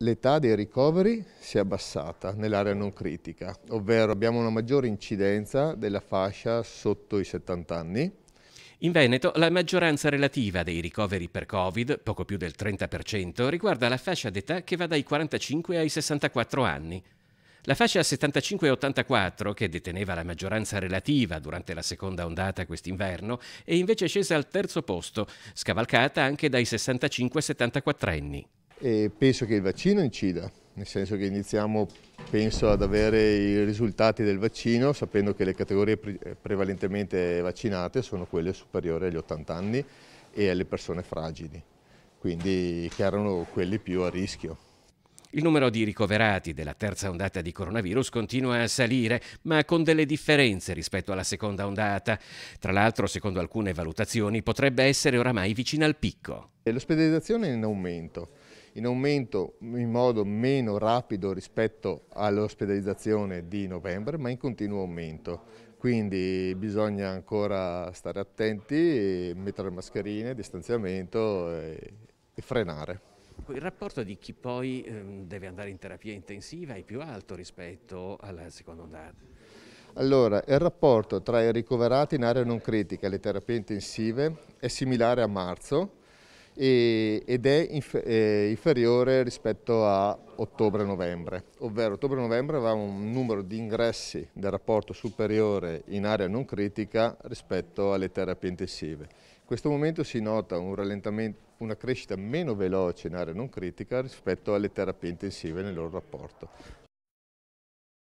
l'età dei ricoveri si è abbassata nell'area non critica, ovvero abbiamo una maggiore incidenza della fascia sotto i 70 anni. In Veneto la maggioranza relativa dei ricoveri per Covid, poco più del 30%, riguarda la fascia d'età che va dai 45 ai 64 anni. La fascia 75-84, che deteneva la maggioranza relativa durante la seconda ondata quest'inverno, è invece scesa al terzo posto, scavalcata anche dai 65-74 anni e penso che il vaccino incida, nel senso che iniziamo, penso, ad avere i risultati del vaccino, sapendo che le categorie pre prevalentemente vaccinate sono quelle superiori agli 80 anni e alle persone fragili, quindi che erano quelli più a rischio. Il numero di ricoverati della terza ondata di coronavirus continua a salire, ma con delle differenze rispetto alla seconda ondata. Tra l'altro, secondo alcune valutazioni, potrebbe essere oramai vicina al picco. L'ospedalizzazione è in aumento in aumento in modo meno rapido rispetto all'ospedalizzazione di novembre, ma in continuo aumento. Quindi bisogna ancora stare attenti, mettere mascherine, distanziamento e, e frenare. Il rapporto di chi poi ehm, deve andare in terapia intensiva è più alto rispetto alla seconda ondata. Allora, il rapporto tra i ricoverati in area non critica e le terapie intensive è similare a marzo, e, ed è, inf è eh, inferiore rispetto a ottobre-novembre, ovvero ottobre-novembre avevamo un numero di ingressi del rapporto superiore in area non critica rispetto alle terapie intensive. In questo momento si nota un una crescita meno veloce in area non critica rispetto alle terapie intensive nel loro rapporto.